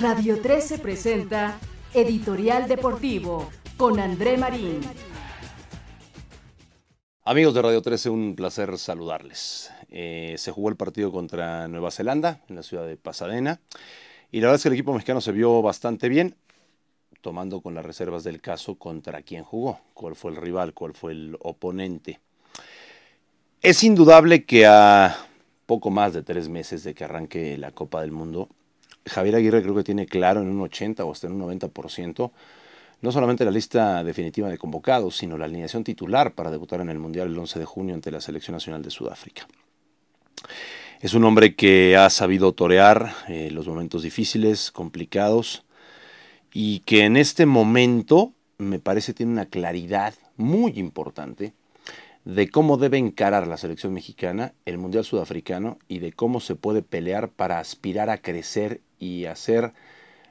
Radio 13 presenta Editorial Deportivo con André Marín. Amigos de Radio 13, un placer saludarles. Eh, se jugó el partido contra Nueva Zelanda en la ciudad de Pasadena y la verdad es que el equipo mexicano se vio bastante bien, tomando con las reservas del caso contra quién jugó, cuál fue el rival, cuál fue el oponente. Es indudable que a poco más de tres meses de que arranque la Copa del Mundo, Javier Aguirre creo que tiene claro en un 80 o hasta en un 90%, no solamente la lista definitiva de convocados, sino la alineación titular para debutar en el Mundial el 11 de junio ante la Selección Nacional de Sudáfrica. Es un hombre que ha sabido torear eh, los momentos difíciles, complicados, y que en este momento me parece tiene una claridad muy importante de cómo debe encarar la selección mexicana el Mundial Sudafricano y de cómo se puede pelear para aspirar a crecer y hacer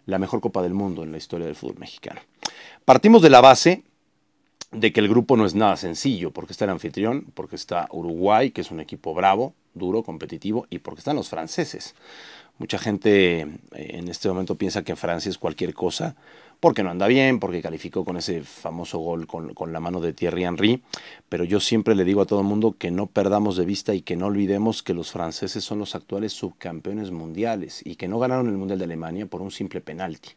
la mejor Copa del Mundo en la historia del fútbol mexicano. Partimos de la base de que el grupo no es nada sencillo, porque está el anfitrión, porque está Uruguay, que es un equipo bravo, duro, competitivo, y porque están los franceses. Mucha gente eh, en este momento piensa que Francia es cualquier cosa, porque no anda bien, porque calificó con ese famoso gol con, la mano de Thierry Henry, pero yo siempre le digo a todo el mundo que no perdamos de vista y que no olvidemos que los franceses son los actuales subcampeones mundiales y que no ganaron el Mundial de Alemania por un simple penalti.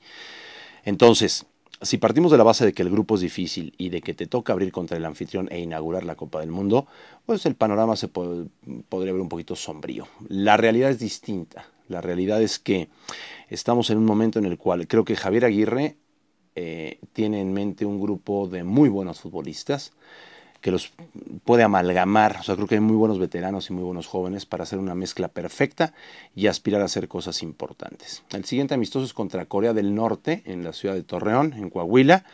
Entonces, si partimos de la base de que el grupo es difícil y de que te toca abrir contra el anfitrión e inaugurar la Copa del Mundo, pues el panorama se podría ver un poquito sombrío. La realidad es distinta. La realidad es que estamos en un momento en el cual creo que Javier Aguirre eh, tiene en mente un grupo de muy buenos futbolistas que los puede amalgamar. O sea, creo que hay muy buenos veteranos y muy buenos jóvenes para hacer una mezcla perfecta y aspirar a hacer cosas importantes. El siguiente amistoso es contra Corea del Norte en la ciudad de Torreón, en Coahuila.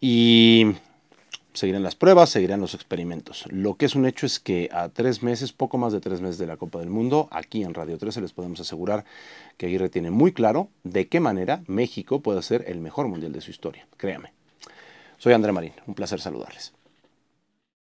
Y seguirán las pruebas, seguirán los experimentos. Lo que es un hecho es que a tres meses, poco más de tres meses de la Copa del Mundo, aquí en Radio 13 les podemos asegurar que Aguirre tiene muy claro de qué manera México puede ser el mejor mundial de su historia. Créame. Soy André Marín, un placer saludarles.